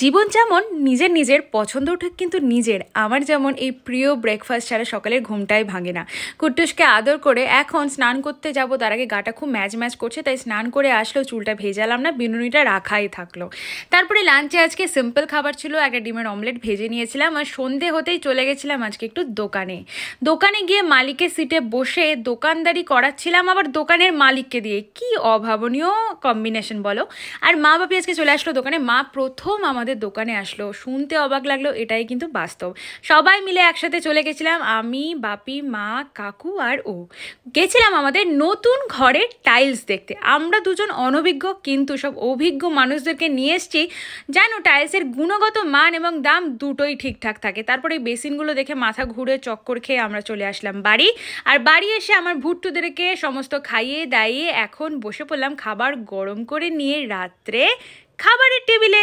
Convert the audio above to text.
জীবন যেমন নিজের নিজের পছন্দ ঠিক কিন্তু নিজের আমার যেমন এই প্রিয় ব্রেকফাস্ট ছাড়া সকালের ঘুমটাই ভাঙে না কুট্টুসকে আদর করে এখন স্নান করতে যাব তার আগে গাটা খুব ম্যাচ ম্যাচ করছে তাই স্নান করে আসলেও চুলটা ভেজালাম না বিনুনিটা রাখাই থাকলো তারপরে লাঞ্চে আজকে সিম্পল খাবার ছিল একটা ডিমের অমলেট ভেজে নিয়েছিলাম আর সন্ধে হতেই চলে গেছিলাম আজকে একটু দোকানে দোকানে গিয়ে মালিকের সিটে বসে দোকানদারি করাচ্ছিলাম আবার দোকানের মালিককে দিয়ে কি অভাবনীয় কম্বিনেশন বলো আর মা বাপি আজকে চলে আসলো দোকানে মা প্রথম আমাদের দোকানে আসলো শুনতে অবাক লাগলো এটাই কিন্তু বাস্তব সবাই মিলে একসাথে চলে গেছিলাম আমি বাপি মা কাকু আর ও গেছিলাম আমাদের নতুন ঘরের টাইলস দেখতে আমরা দুজন অনভিজ্ঞ কিন্তু সব অভিজ্ঞ মানুষদেরকে নিয়ে এসছি জানো টাইলসের গুণগত মান এবং দাম দুটোই ঠিকঠাক থাকে তারপরে এই বেসিনগুলো দেখে মাথা ঘুরে চক্কর খেয়ে আমরা চলে আসলাম বাড়ি আর বাড়ি এসে আমার ভুট্টুদেরকে সমস্ত খাইয়ে দাইয়ে এখন বসে পড়লাম খাবার গরম করে নিয়ে রাত্রে খাবারের টেবিলে